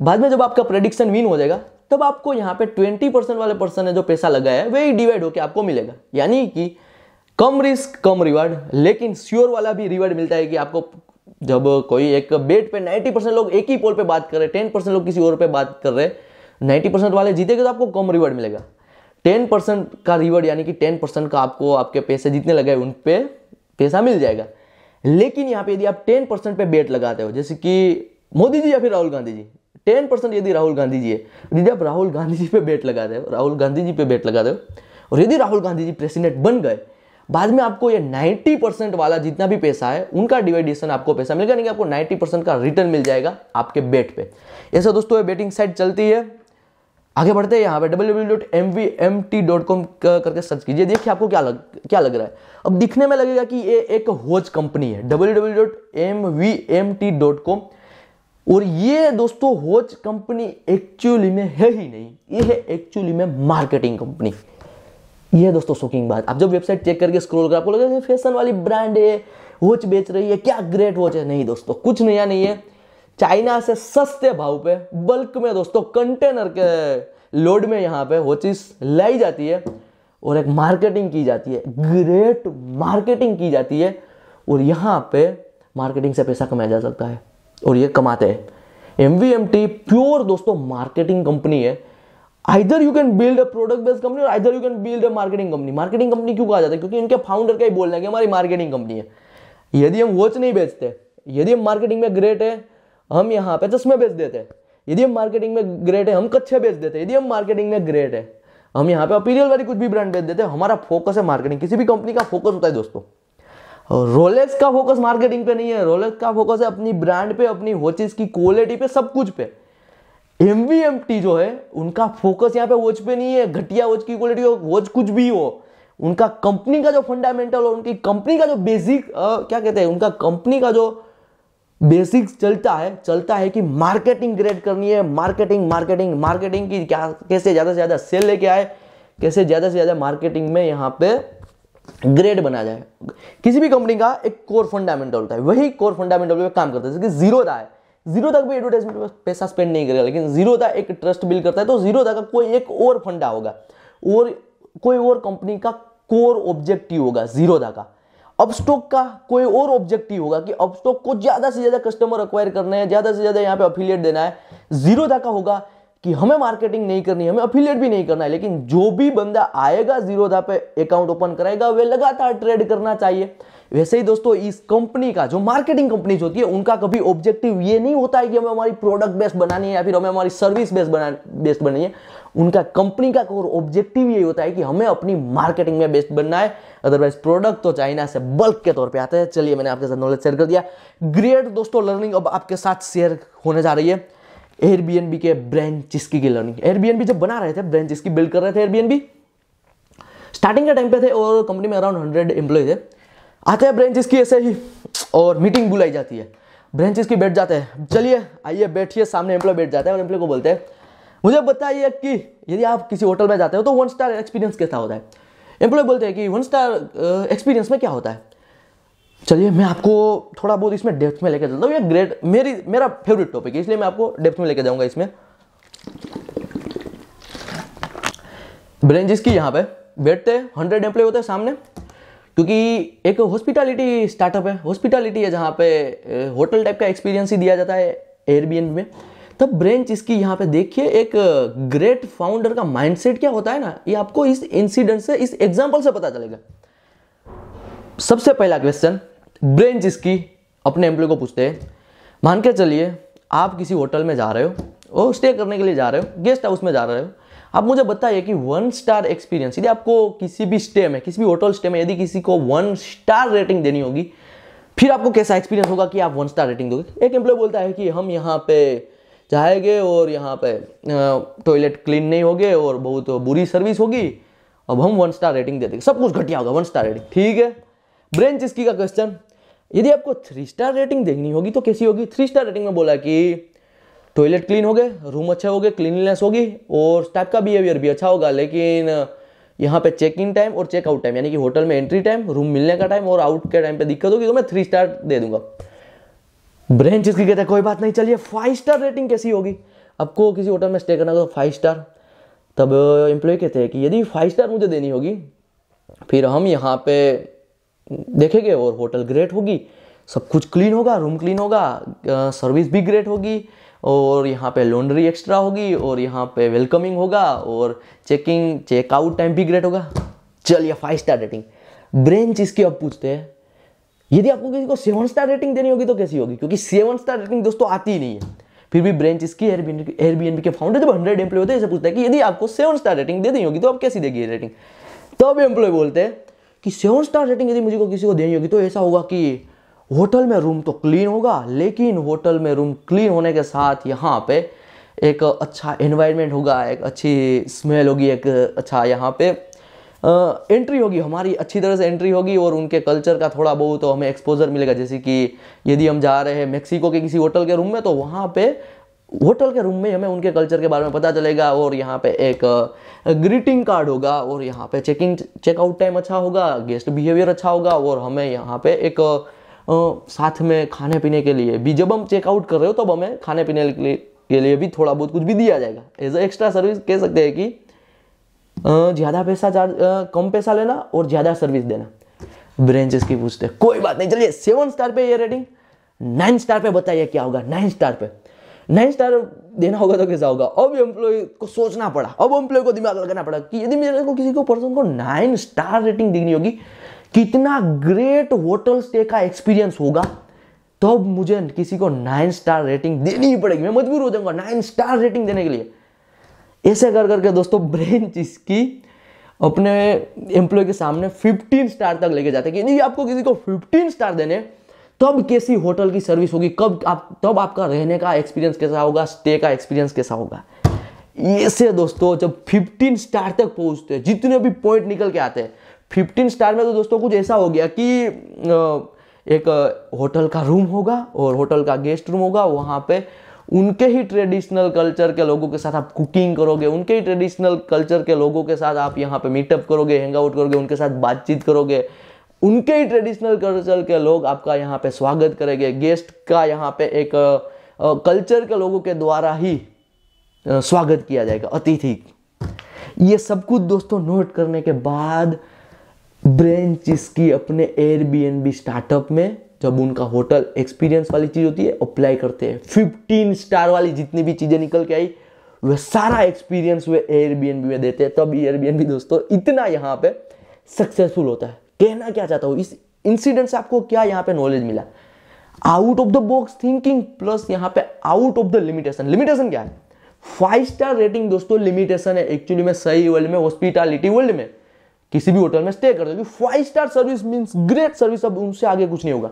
बाद में जब आपका प्रेडिक्शन विन हो जाएगा तब आपको यहाँ पे 20 परसेंट वाले पर्सन ने जो पैसा लगाया है वही डिवाइड होकर आपको मिलेगा यानी कि कम रिस्क कम रिवार्ड लेकिन श्योर वाला भी रिवार्ड मिलता है कि आपको जब कोई एक बेट पे 90 परसेंट लोग एक ही पोल पे बात कर रहे हैं टेन परसेंट लोग किसी और पे बात कर रहे हैं नाइन्टी परसेंट वाले जीतेंगे तो आपको कम रिवार्ड मिलेगा टेन परसेंट का रिवार्ड यानी कि टेन परसेंट का आपको आपके पैसे जितने लगे उन पर पैसा मिल जाएगा लेकिन यहाँ पे यदि आप टेन परसेंट पे बेट लगाते हो जैसे कि मोदी जी या फिर राहुल गांधी जी टेन परसेंट यदि राहुल गांधी जी है यदि आप राहुल गांधी जी पे बेट लगाते हो राहुल गांधी जी पे बेट लगाते हो और यदि राहुल गांधी जी प्रेसिडेंट बन गए बाद में आपको ये 90 परसेंट वाला जितना भी पैसा है उनका डिवाइडेशन आपको पैसा मिलेगा नहीं आपको 90 परसेंट का रिटर्न मिल जाएगा आपके बेट पे ऐसा दोस्तों ये बेटिंग साइट चलती है आगे बढ़ते हैं यहाँ पे W W dot M V M T dot com करके सर्च कीजिए देखिए आपको क्या लग क्या लग रहा है अब दिखने में लगेगा कि ये एक होज कंपनी है W W dot M V M T dot com और ये दोस्तों होज कंपनी एक्चुअली में है ही नहीं ये है एक्चुअली में मार्केटिंग कंपनी ये है दोस्तों शॉकिंग बात आप जब वेबसाइट चेक करके स्क्रोल कर आपको लगेगा फैशन वाली ब्रांड है वॉच बेच रही है क्या ग्रेट वॉच है नहीं दोस्तों कुछ नया नहीं है चाइना से सस्ते भाव पे बल्क में दोस्तों कंटेनर के लोड में यहाँ पे वो चीज़ लाई जाती है और एक मार्केटिंग की जाती है ग्रेट मार्केटिंग की जाती है और यहाँ पे मार्केटिंग से पैसा कमाया जा सकता है और ये कमाते हैं M V M T pure दोस्तों मार्केटिंग कंपनी है either you can build a product based company और either you can build a marketing company marketing company क्यों कहा जाता है क्योंकि इनके फाउंडर का ही बोलना है कि हमारी मार्केटिंग कंपनी है यदि हम वॉच नहीं बेचते यदि हम मार्केटिंग में ग्रेट है हम यहाँ पे दस में बेच देते हैं यदि हम मार्केटिंग में ग्रेट है हम कच्चे बेच देते हैं यदि हम मार्केटिंग में ग्रेट है हम यहाँ पे अपीरियल वाली कुछ भी ब्रांड बेच देते हैं हमारा फोकस है मार्केटिंग किसी भी कंपनी का फोकस होता है दोस्तों रोलेक्स का फोकस मार्केटिंग पे नहीं है रोलेक्स का फोकस है अपनी ब्रांड पे अपनी वॉचेस की क्वालिटी पे सब कुछ पे एम जो है उनका फोकस यहाँ पे वॉच पे नहीं है घटिया वॉच की क्वालिटी हो वॉच कुछ भी हो उनका कंपनी का जो फंडामेंटल हो उनकी कंपनी का जो बेसिक क्या कहते हैं उनका कंपनी का जो बेसिक्स चलता है चलता है कि मार्केटिंग क्रिएट करनी है मार्केटिंग मार्केटिंग मार्केटिंग की क्या कैसे ज़्यादा से ज़्यादा सेल लेके आए कैसे ज़्यादा से ज़्यादा मार्केटिंग में यहाँ पे ग्रेड बना जाए किसी भी कंपनी का एक कोर फंडामेंटल होता है वही कोर फंडामेंटल पे काम करता है जैसे कि था है तक भी एडवर्टाइजमेंट में पैसा स्पेंड नहीं करेगा लेकिन था एक ट्रस्ट बिल करता है तो था का कोई एक और फंडा होगा और कोई और कंपनी का कोर ऑब्जेक्टिव होगा जीरो था का अपस्टॉक का कोई और ऑब्जेक्टिव होगा कि अपस्टॉक को ज्यादा से ज्यादा कस्टमर अक्वायर करना है ज्यादा से ज्यादा यहाँ पे अफिलियट देना है जीरोधा का होगा कि हमें मार्केटिंग नहीं करनी हमें अफिलियट भी नहीं करना है लेकिन जो भी बंदा आएगा जीरोधा पे अकाउंट ओपन कराएगा वह लगातार ट्रेड करना चाहिए वैसे ही दोस्तों इस कंपनी का जो मार्केटिंग कंपनीज होती है उनका कभी ऑब्जेक्टिव ये नहीं होता है कि हमें हमारी प्रोडक्ट बेस्ट बनानी है या फिर हमें हमारी सर्विस बेस्ट बना बेस्ट बनानी है उनका कंपनी का कोर ऑब्जेक्टिव ये होता है कि हमें अपनी मार्केटिंग में बेस्ट बनना है अदरवाइज प्रोडक्ट तो चाइना से बल्क के तौर पर आते हैं चलिए मैंने आपके साथ नॉलेज शेयर कर दिया ग्रेट दोस्तों लर्निंग अब आपके साथ शेयर होने जा रही है एयरबीएनबी के ब्रांड चिस्की की लर्निंग एयरबीएनबी जब बना रहे थे ब्रांड चिस्की बिल्ड कर रहे थे एयरबीएनबी स्टार्टिंग के टाइम पे थे और कंपनी में अराउंड हंड्रेड एम्प्लॉय थे आते हैं ब्रेंचेस की ऐसे ही और मीटिंग बुलाई जाती है ब्रेंचेस की बैठ जाते हैं चलिए आइए बैठिए सामने एम्प्लॉय बैठ जाते हैं और एम्प्लॉय को बोलते हैं मुझे बताइए कि यदि आप किसी होटल में जाते हो तो वन स्टार एक्सपीरियंस कैसा होता है एम्प्लॉय बोलते हैं कि वन स्टार एक्सपीरियंस में क्या होता है चलिए मैं आपको थोड़ा बहुत इसमें डेप्थ में लेकर चलता हूँ ये ग्रेट मेरी मेरा फेवरेट टॉपिक है इसलिए मैं आपको डेप्थ में लेकर जाऊँगा इसमें ब्रेंचेस की यहाँ पे बैठते हैं हंड्रेड एम्प्लॉय होते हैं सामने क्योंकि एक हॉस्पिटैलिटी स्टार्टअप है हॉस्पिटैलिटी है जहाँ पे होटल टाइप का एक्सपीरियंस ही दिया जाता है एयरबीएन में तब ब्रेंच इसकी यहाँ पे देखिए एक ग्रेट फाउंडर का माइंडसेट क्या होता है ना ये आपको इस इंसिडेंट से इस एग्जाम्पल से पता चलेगा सबसे पहला क्वेश्चन ब्रेंच इसकी अपने एम्प्लॉय को पूछते हैं मान के चलिए आप किसी होटल में जा रहे हो और स्टे करने के लिए जा रहे हो गेस्ट हाउस में जा रहे हो आप मुझे बताइए कि वन स्टार एक्सपीरियंस यदि आपको किसी भी स्टे में किसी भी होटल स्टे में यदि किसी को वन स्टार रेटिंग देनी होगी फिर आपको कैसा एक्सपीरियंस होगा कि आप वन स्टार रेटिंग दोगे एक एम्प्लॉय बोलता है कि हम यहाँ पे जाएंगे और यहाँ पे टॉयलेट क्लीन नहीं होगे और बहुत बुरी सर्विस होगी अब हम वन स्टार रेटिंग दे देंगे सब कुछ घटिया होगा वन स्टार रेटिंग ठीक है ब्रेंच इसकी का क्वेश्चन यदि आपको थ्री स्टार रेटिंग देखनी होगी तो कैसी होगी थ्री स्टार रेटिंग में बोला कि टॉयलेट क्लीन हो गए रूम अच्छे हो गए क्लीनलीनेस होगी और स्टाफ का बिहेवियर भी अच्छा होगा लेकिन यहाँ पे चेक इन टाइम और चेकआउट टाइम यानी कि होटल में एंट्री टाइम रूम मिलने का टाइम और आउट के टाइम पे दिक्कत होगी तो मैं थ्री स्टार दे दूंगा ब्रेन इसकी कहते हैं कोई बात नहीं चलिए फाइव स्टार रेटिंग कैसी होगी आपको किसी होटल में स्टे करना हो तो फाइव स्टार तब एम्प्लॉय कहते हैं कि यदि फाइव स्टार मुझे देनी होगी फिर हम यहाँ पे देखेंगे और होटल ग्रेट होगी सब कुछ क्लीन होगा रूम क्लीन होगा सर्विस भी ग्रेट होगी और यहाँ पे लॉन्ड्री एक्स्ट्रा होगी और यहाँ पे वेलकमिंग होगा और चेकिंग चेकआउट टाइम भी ग्रेट होगा चलिए फाइव स्टार रेटिंग ब्रेंच इसकी अब पूछते हैं यदि आपको किसी को सेवन स्टार रेटिंग देनी होगी तो कैसी होगी क्योंकि सेवन स्टार रेटिंग दोस्तों आती ही नहीं है फिर भी ब्रेंच इसकी एयरबीएन के फाउंडर जब हंड्रेड एम्प्लॉय होते हैं पूछता है कि यदि आपको सेवन स्टार रेटिंग दे देनी होगी तो आप कैसी देगी रेटिंग तब तो एम्प्लॉय बोलते हैं कि सेवन स्टार रेटिंग यदि मुझे को किसी को देनी होगी तो ऐसा होगा कि होटल में रूम तो क्लीन होगा लेकिन होटल में रूम क्लीन होने के साथ यहाँ पे एक अच्छा इन्वायरमेंट होगा एक अच्छी स्मेल होगी एक अच्छा यहाँ पे एंट्री होगी हमारी अच्छी तरह से एंट्री होगी और उनके कल्चर का थोड़ा बहुत तो हमें एक्सपोजर मिलेगा जैसे कि यदि हम जा रहे हैं मेक्सिको के किसी होटल के रूम में तो वहाँ पे होटल के रूम में हमें उनके कल्चर के बारे में पता चलेगा और यहाँ पे एक ग्रीटिंग कार्ड होगा और यहाँ पे चेकिंग चेकआउट टाइम अच्छा होगा गेस्ट बिहेवियर अच्छा होगा और हमें यहाँ पे एक साथ में खाने पीने के लिए भी जब हम चेकआउट कर रहे हो तब तो हमें खाने पीने के लिए के लिए भी थोड़ा बहुत कुछ भी दिया जाएगा एज एक्स्ट्रा सर्विस कह सकते हैं कि ज़्यादा पैसा चार्ज कम पैसा लेना और ज़्यादा सर्विस देना ब्रेंचेस की पूछते हैं कोई बात नहीं चलिए सेवन स्टार पे ये रेटिंग नाइन स्टार पे बताइए क्या होगा नाइन स्टार पे नाइन स्टार देना होगा तो कैसा होगा अब एम्प्लॉय को सोचना पड़ा अब एम्प्लॉय को दिमाग लगाना पड़ा कि यदि मेरे को किसी को पर्सन को नाइन स्टार रेटिंग देनी होगी कितना ग्रेट होटल स्टे का एक्सपीरियंस होगा तो मुझे किसी को नाइन स्टार रेटिंग देनी ही पड़ेगी मैं मजबूर हो जाऊंगा नाइन स्टार रेटिंग देने के लिए ऐसे कर करके दोस्तों ब्रेन इसकी अपने एम्प्लॉय के सामने 15 स्टार तक लेके जाते हैं कि नहीं आपको किसी को 15 स्टार देने तब कैसी होटल की सर्विस होगी कब आप तब आपका रहने का एक्सपीरियंस कैसा होगा स्टे का एक्सपीरियंस कैसा होगा ऐसे दोस्तों जब 15 स्टार तक पहुंचते हैं जितने भी पॉइंट निकल के आते हैं फिफ्टीन स्टार में तो दोस्तों कुछ ऐसा हो गया कि एक होटल का रूम होगा और होटल का गेस्ट रूम होगा वहाँ पे उनके ही ट्रेडिशनल कल्चर के लोगों के साथ आप कुकिंग करोगे उनके ही ट्रेडिशनल कल्चर के लोगों के साथ आप यहाँ पे मीटअप करोगे हैंग आउट करोगे उनके साथ बातचीत करोगे उनके ही ट्रेडिशनल कल्चर के लोग आपका यहाँ पे स्वागत करेंगे गेस्ट का यहाँ पे एक कल्चर के लोगों के द्वारा ही स्वागत किया जाएगा अतिथि ये सब कुछ दोस्तों नोट करने के बाद ब्रेंच की अपने एयरबीएनबी स्टार्टअप में जब उनका होटल एक्सपीरियंस वाली चीज़ होती है अप्लाई करते हैं फिफ्टीन स्टार वाली जितनी भी चीज़ें निकल के आई वह सारा एक्सपीरियंस वे एयरबीएनबी में देते हैं तब एयरबीएनबी दोस्तों इतना यहाँ पे सक्सेसफुल होता है कहना क्या चाहता हूँ इस इंसिडेंट से आपको क्या यहाँ पे नॉलेज मिला out of the box thinking plus यहाँ पे out of the limitation limitation क्या है फाइव स्टार रेटिंग दोस्तों लिमिटेशन है एक्चुअली में सही वर्ल्ड में हॉस्पिटलिटी वर्ल्ड में किसी भी होटल में स्टे कर दो five star service means great service अब उनसे आगे कुछ नहीं होगा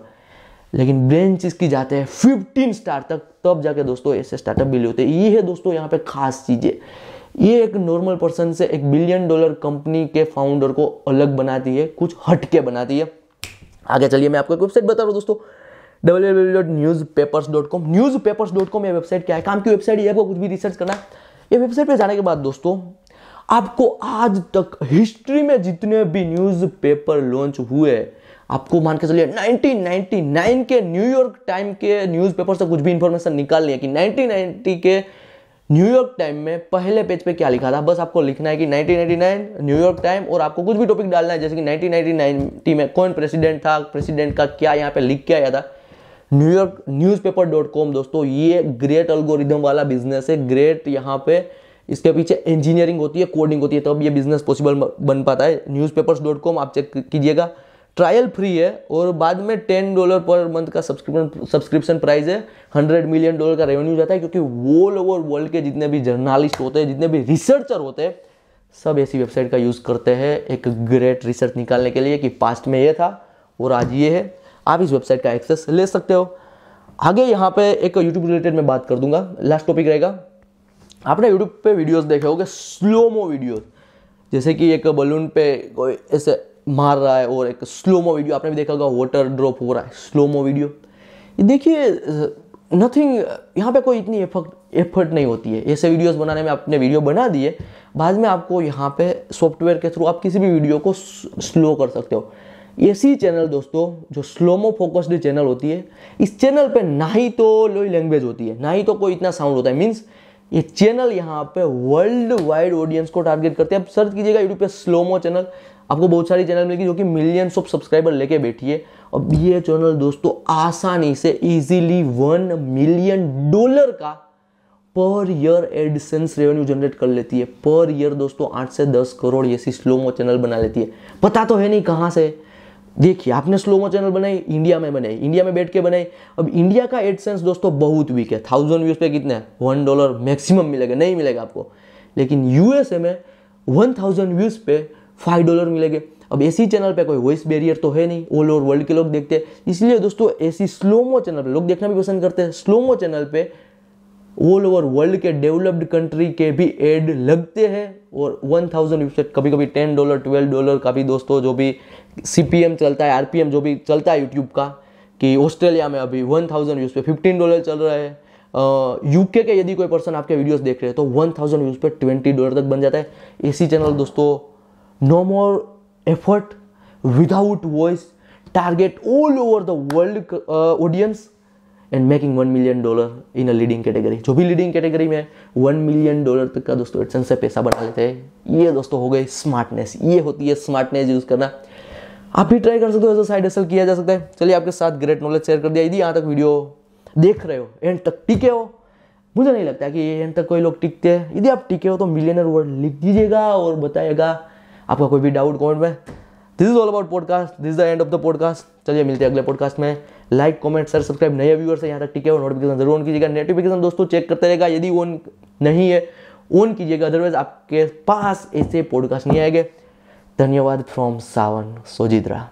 लेकिन ब्रेंच की जाते हैं फिफ्टीन स्टार तक तब जाके दोस्तों ऐसे स्टार्टअप बिल होते हैं ये है दोस्तों यहाँ पे खास चीज़ें ये एक नॉर्मल पर्सन से एक बिलियन डॉलर कंपनी के फाउंडर को अलग बनाती है कुछ हटके बनाती है आगे चलिए मैं आपको एक वेबसाइट बता रहा हूँ दोस्तों W W dot newspapers dot com newspapers dot com ये वेबसाइट क्या है काम की वेबसाइट है आपको कुछ भी रिसर्च करना है ये वेबसाइट पर जाने के बाद दोस्तों आपको आज तक हिस्ट्री में जितने भी न्यूज़पेपर लॉन्च हुए आपको मान के चलिए 1999 के न्यूयॉर्क टाइम के न्यूज़पेपर से कुछ भी इंफॉर्मेशन निकाल लिया कि 1990 के न्यूयॉर्क टाइम में पहले पेज पे क्या लिखा था बस आपको लिखना है कि 1999 न्यूयॉर्क टाइम और आपको कुछ भी टॉपिक डालना है जैसे कि 1999 में कौन प्रेसिडेंट था प्रेसिडेंट का क्या यहाँ पे लिख के आया था न्यूयॉर्क न्यूज़पेपर डॉट कॉम दोस्तों ये ग्रेट अल्गोरिदम वाला बिजनेस है ग्रेट यहाँ पे इसके पीछे इंजीनियरिंग होती है कोडिंग होती है तब तो ये बिजनेस पॉसिबल बन पाता है न्यूज़पेपर्स आप चेक कीजिएगा ट्रायल फ्री है और बाद में टेन डॉलर पर मंथ का सब्सक्रिप्शन सब्सक्रिप्शन प्राइस है हंड्रेड मिलियन डॉलर का रेवेन्यू जाता है क्योंकि ऑल ओवर वर्ल्ड के जितने भी जर्नलिस्ट होते हैं जितने भी रिसर्चर होते हैं सब ऐसी वेबसाइट का यूज़ करते हैं एक ग्रेट रिसर्च निकालने के लिए कि पास्ट में ये था और आज ये है आप इस वेबसाइट का एक्सेस ले सकते हो आगे यहाँ पे एक यूट्यूब रिलेटेड मैं बात कर दूंगा लास्ट टॉपिक रहेगा आपने यूट्यूब पे वीडियोस देखे होंगे स्लोमो वीडियोस जैसे कि एक बलून पे कोई ऐसे मार रहा है और एक स्लोमो वीडियो आपने भी देखा होगा वाटर ड्रॉप हो रहा है स्लोमो वीडियो देखिए नथिंग यहाँ पे कोई इतनी एफर्ट एफर्ट नहीं होती है ऐसे वीडियोस बनाने में आपने वीडियो बना दिए बाद में आपको यहाँ पे सॉफ्टवेयर के थ्रू आप किसी भी वीडियो को स्लो कर सकते हो ऐसी चैनल दोस्तों जो स्लोमो फोकस्ड चैनल होती है इस चैनल पे ना ही तो लोई लैंग्वेज होती है ना ही तो कोई इतना साउंड होता है मीन्स ये चैनल यहाँ पे वर्ल्ड वाइड ऑडियंस को टारगेट करते हैं आप सर्च कीजिएगा यूट्यूब पे स्लोमो चैनल आपको बहुत सारी चैनल मिलेगी जो कि मिलियंस ऑफ सब्सक्राइबर लेके बैठी है अब ये चैनल दोस्तों आसानी से इजीली वन मिलियन डॉलर का per year AdSense revenue generate कर लेती है पर ईयर दोस्तों आठ से दस करोड़ ऐसी स्लोमो चैनल बना लेती है पता तो है नहीं कहाँ से देखिए आपने स्लोमो चैनल बनाई इंडिया में बनाई इंडिया में बैठ के बनाई अब इंडिया का एडसेंस दोस्तों बहुत वीक है थाउजेंड व्यूज़ पे कितने वन डॉलर मैक्सिमम मिलेगा नहीं मिलेगा आपको लेकिन यूएसए में वन थाउजेंड व्यूज़ पे फाइव डॉलर मिलेंगे अब ऐसी चैनल पे कोई वॉइस बैरियर तो है नहीं ऑल ओवर वर्ल्ड के लोग देखते हैं इसलिए दोस्तों ऐसी स्लोमो चैनल पे लोग देखना भी पसंद करते हैं स्लोमो चैनल पे ऑल ओवर वर्ल्ड के डेवलप्ड कंट्री के भी एड लगते हैं और वन थाउजेंड वेबसाइट कभी कभी टेन डॉलर ट्वेल्व डॉलर का भी दोस्तों जो भी सी चलता है आर जो भी चलता है यूट्यूब का कि ऑस्ट्रेलिया में अभी वन थाउजेंड व्यूज़ पे फिफ्टीन डॉलर चल रहा है यूके के यदि कोई पर्सन आपके वीडियोस देख रहे हैं तो वन थाउजेंड व्यूज़ पे ट्वेंटी डॉलर तक बन जाता है एसी चैनल दोस्तों no more effort without voice target all over the world audience and making one million dollar in a leading category जो भी लीडिंग कैटेगरी में वन मिलियन डॉलर तक का दोस्तों एडसन से पैसा बना लेते हैं ये दोस्तों हो गई स्मार्टनेस ये होती है स्मार्टनेस यूज़ करना आप भी ट्राई कर सकते हो साइड असल किया जा सकता है चलिए आपके साथ ग्रेट नॉलेज शेयर कर दिया यदि यहाँ तक वीडियो देख रहे हो एंड तक टिके हो मुझे नहीं लगता कि एंड तक कोई लोग टिकते हैं यदि आप टिके हो तो मिलियनर वर्ड लिख दीजिएगा और बताइएगा आपका कोई भी डाउट कमेंट में this is all about podcast this is the end of the podcast चलिए मिलते हैं अगले पॉडकास्ट में लाइक कमेंट सर सब्सक्राइब नए व्यूअर्स यहाँ तक टिके हो नोटिफिकेशन जरूर ऑन कीजिएगा नोटिफिकेशन दोस्तों चेक करते रहेगा यदि ऑन नहीं है ऑन कीजिएगा अदरवाइज आपके पास ऐसे पॉडकास्ट नहीं आएंगे धन्यवाद फ्रॉम सावन सोजिद्रा